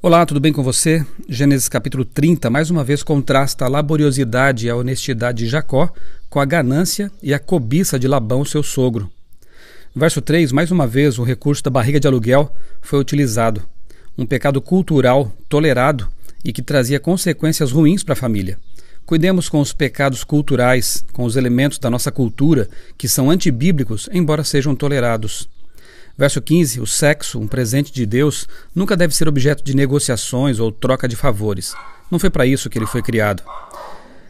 Olá, tudo bem com você? Gênesis capítulo 30 mais uma vez contrasta a laboriosidade e a honestidade de Jacó com a ganância e a cobiça de Labão, seu sogro. No verso 3, mais uma vez, o recurso da barriga de aluguel foi utilizado, um pecado cultural tolerado e que trazia consequências ruins para a família. Cuidemos com os pecados culturais, com os elementos da nossa cultura que são antibíblicos, embora sejam tolerados. Verso 15: O sexo, um presente de Deus, nunca deve ser objeto de negociações ou troca de favores. Não foi para isso que ele foi criado.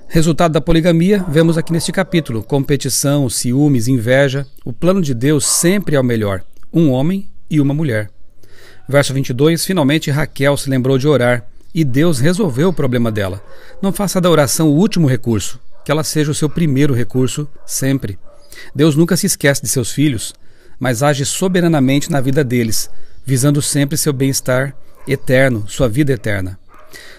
Resultado da poligamia, vemos aqui neste capítulo: competição, ciúmes, inveja. O plano de Deus sempre é o melhor: um homem e uma mulher. Verso 22: Finalmente Raquel se lembrou de orar e Deus resolveu o problema dela. Não faça da oração o último recurso, que ela seja o seu primeiro recurso sempre. Deus nunca se esquece de seus filhos mas age soberanamente na vida deles, visando sempre seu bem-estar eterno, sua vida eterna.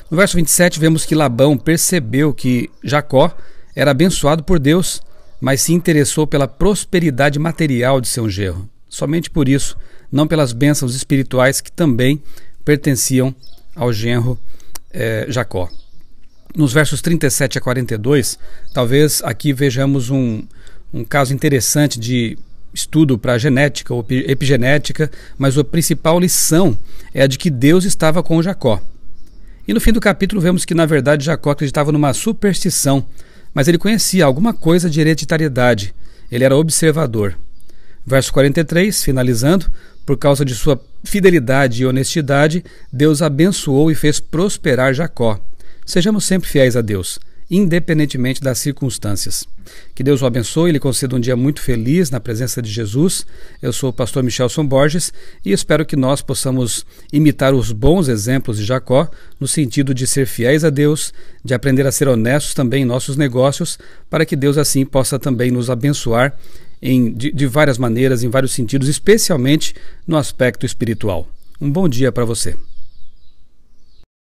No verso 27, vemos que Labão percebeu que Jacó era abençoado por Deus, mas se interessou pela prosperidade material de seu genro. Somente por isso, não pelas bênçãos espirituais que também pertenciam ao genro eh, Jacó. Nos versos 37 a 42, talvez aqui vejamos um, um caso interessante de estudo para genética ou epigenética, mas a principal lição é a de que Deus estava com Jacó. E no fim do capítulo vemos que na verdade Jacó acreditava numa superstição, mas ele conhecia alguma coisa de hereditariedade. Ele era observador. Verso 43, finalizando, por causa de sua fidelidade e honestidade, Deus abençoou e fez prosperar Jacó. Sejamos sempre fiéis a Deus independentemente das circunstâncias. Que Deus o abençoe e lhe conceda um dia muito feliz na presença de Jesus. Eu sou o pastor Michelson Borges e espero que nós possamos imitar os bons exemplos de Jacó no sentido de ser fiéis a Deus, de aprender a ser honestos também em nossos negócios, para que Deus assim possa também nos abençoar em, de, de várias maneiras, em vários sentidos, especialmente no aspecto espiritual. Um bom dia para você.